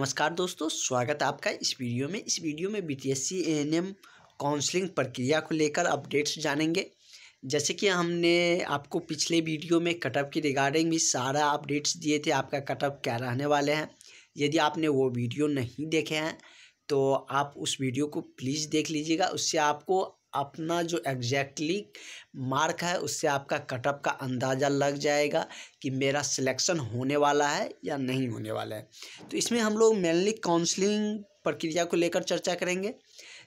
नमस्कार दोस्तों स्वागत है आपका इस वीडियो में इस वीडियो में B T S C N M counselling प्रक्रिया को लेकर अपडेट्स जानेंगे जैसे कि हमने आपको पिछले वीडियो में कटअप की रिगार्डिंग भी सारा अपडेट्स दिए थे आपका कटअप क्या रहने वाले हैं यदि आपने वो वीडियो नहीं देखे हैं तो आप उस वीडियो को प्लीज़ देख लीजिएगा उससे आपको अपना जो एग्जैक्टली मार्क है उससे आपका कटअप का अंदाज़ा लग जाएगा कि मेरा सिलेक्शन होने वाला है या नहीं होने वाला है तो इसमें हम लोग मेनली काउंसलिंग प्रक्रिया को लेकर चर्चा करेंगे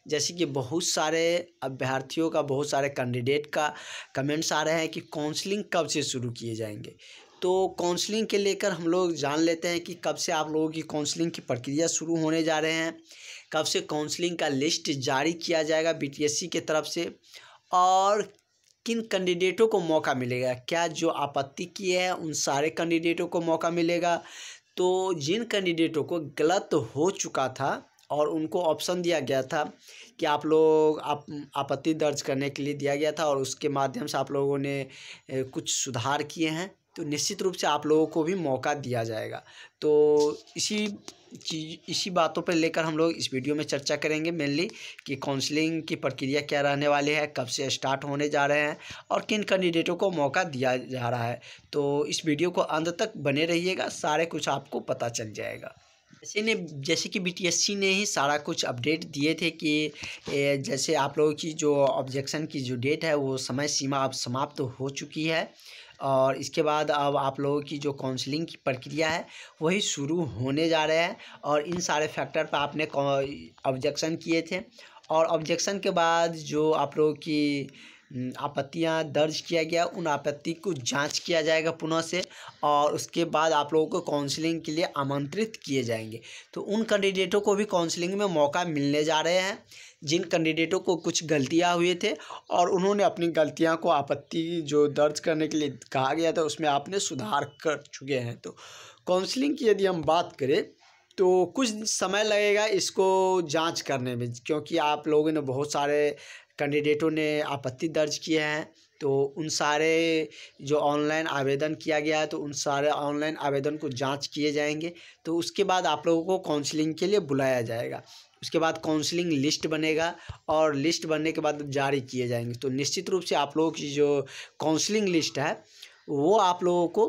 जैसे कि बहुत सारे अभ्यर्थियों का बहुत सारे कैंडिडेट का कमेंट्स आ रहे हैं कि काउंसलिंग कब से शुरू किए जाएंगे तो काउंसलिंग के लेकर हम लोग जान लेते हैं कि कब से आप लोगों की काउंसलिंग की प्रक्रिया शुरू होने जा रहे हैं कब से काउंसलिंग का लिस्ट जारी किया जाएगा बीटीएससी के तरफ से और किन कैंडिडेटों को मौका मिलेगा क्या जो आपत्ति किए हैं उन सारे कैंडिडेटों को मौका मिलेगा तो जिन कैंडिडेटों को गलत हो चुका था और उनको ऑप्शन दिया गया था कि आप लोग आप आपत्ति दर्ज करने के लिए दिया गया था और उसके माध्यम से आप लोगों ने कुछ सुधार किए हैं तो निश्चित रूप से आप लोगों को भी मौका दिया जाएगा तो इसी चीज इसी बातों पर लेकर हम लोग इस वीडियो में चर्चा करेंगे मेनली कि काउंसलिंग की प्रक्रिया क्या रहने वाली है कब से स्टार्ट होने जा रहे हैं और किन कैंडिडेटों को मौका दिया जा रहा है तो इस वीडियो को अंत तक बने रहिएगा सारे कुछ आपको पता चल जाएगा जैसे ने जैसे कि बीटीएससी ने ही सारा कुछ अपडेट दिए थे कि जैसे आप लोगों की जो ऑब्जेक्शन की जो डेट है वो समय सीमा अब समाप्त तो हो चुकी है और इसके बाद अब आप लोगों की जो काउंसलिंग की प्रक्रिया है वही शुरू होने जा रहे हैं और इन सारे फैक्टर पर आपने ऑब्जेक्शन किए थे और ऑब्जेक्शन के बाद जो आप लोगों की आपत्तियां दर्ज किया गया उन आपत्ति को जांच किया जाएगा पुनः से और उसके बाद आप लोगों को काउंसलिंग के लिए आमंत्रित किए जाएंगे तो उन कैंडिडेटों को भी काउंसलिंग में मौका मिलने जा रहे हैं जिन कैंडिडेटों को कुछ गलतियां हुए थे और उन्होंने अपनी गलतियां को आपत्ति जो दर्ज करने के लिए कहा गया था उसमें आपने सुधार कर चुके हैं तो काउंसलिंग की यदि हम बात करें तो कुछ समय लगेगा इसको जांच करने में क्योंकि आप लोगों ने बहुत सारे कैंडिडेटों ने आपत्ति दर्ज किए हैं तो उन सारे जो ऑनलाइन आवेदन किया गया है तो उन सारे ऑनलाइन आवेदन को जांच किए जाएंगे तो उसके बाद आप लोगों को काउंसलिंग के लिए बुलाया जाएगा उसके बाद काउंसलिंग लिस्ट बनेगा और लिस्ट बनने के बाद जारी किए जाएंगे तो निश्चित रूप से आप लोगों की जो काउंसलिंग लिस्ट है वो आप लोगों को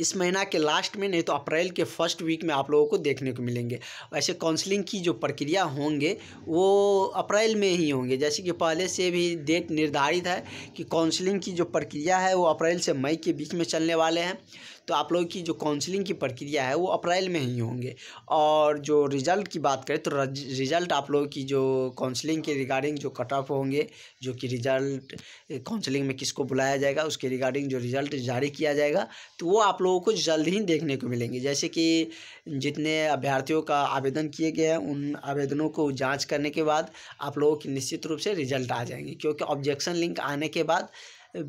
इस महीना के लास्ट में नहीं तो अप्रैल के फर्स्ट वीक में आप लोगों को देखने को मिलेंगे वैसे काउंसलिंग की जो प्रक्रिया होंगे वो अप्रैल में ही होंगे जैसे कि पहले से भी डेट निर्धारित है कि काउंसलिंग की जो प्रक्रिया है वो अप्रैल से मई के बीच में चलने वाले हैं तो आप लोगों की जो काउंसलिंग की प्रक्रिया है वो अप्रैल में ही होंगे और जो रिज़ल्ट की बात करें तो रिज़ल्ट आप लोगों की जो काउंसलिंग के रिगार्डिंग जो कट ऑफ होंगे जो कि रिज़ल्ट काउंसलिंग में किसको बुलाया जाएगा उसके रिगार्डिंग जो रिज़ल्ट जारी किया जाएगा तो वो आप लोगों को जल्द ही देखने को मिलेंगे जैसे कि जितने अभ्यर्थियों का आवेदन किए गए हैं उन आवेदनों को जाँच करने के बाद आप लोगों की निश्चित रूप से रिज़ल्ट आ जाएंगे क्योंकि ऑब्जेक्शन लिंक आने के बाद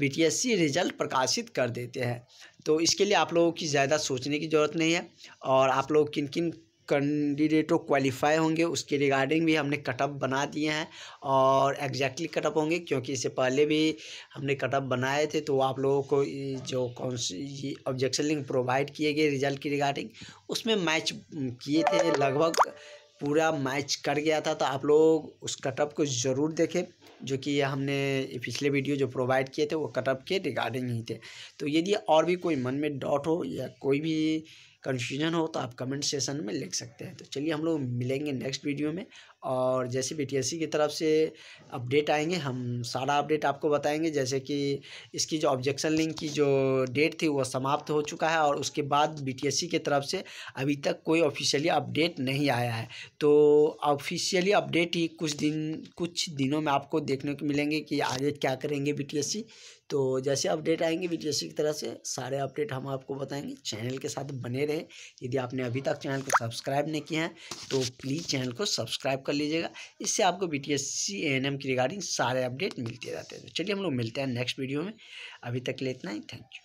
बी रिजल्ट प्रकाशित कर देते हैं तो इसके लिए आप लोगों की ज़्यादा सोचने की ज़रूरत नहीं है और आप लोग किन किन कैंडिडेटों क्वालिफाई होंगे उसके रिगार्डिंग भी हमने कटअप बना दिए हैं और एग्जैक्टली कटअप होंगे क्योंकि इससे पहले भी हमने कटअप बनाए थे तो आप लोगों को जो कौन सी ऑब्जेक्शन लिंक प्रोवाइड किए गए रिजल्ट की रिगार्डिंग उसमें मैच किए थे लगभग पूरा मैच कर गया था तो आप लोग उस कटअप को ज़रूर देखें जो कि हमने पिछले वीडियो जो प्रोवाइड किए थे वो कटअप के रिगार्डिंग ही थे तो यदि और भी कोई मन में डॉट हो या कोई भी कन्फ्यूजन हो तो आप कमेंट सेशन में लिख सकते हैं तो चलिए हम लोग मिलेंगे नेक्स्ट वीडियो में और जैसे बी की तरफ से अपडेट आएंगे हम सारा अपडेट आपको बताएंगे जैसे कि इसकी जो ऑब्जेक्शन लिंक की जो डेट थी वो समाप्त हो चुका है और उसके बाद बी की तरफ से अभी तक कोई ऑफिशियली अपडेट नहीं आया है तो ऑफिशियली अपडेट ही कुछ दिन कुछ दिनों में आपको देखने को मिलेंगे कि आगे क्या करेंगे बी तो जैसे अपडेट आएंगे वीडियो इसी तरह से सारे अपडेट हम आपको बताएंगे चैनल के साथ बने रहें यदि आपने अभी तक चैनल को सब्सक्राइब नहीं किया है तो प्लीज़ चैनल को सब्सक्राइब कर लीजिएगा इससे आपको बी टी की रिगार्डिंग सारे अपडेट मिलते रहते हैं तो चलिए हम लोग मिलते हैं नेक्स्ट वीडियो में अभी तक लेना ही थैंक यू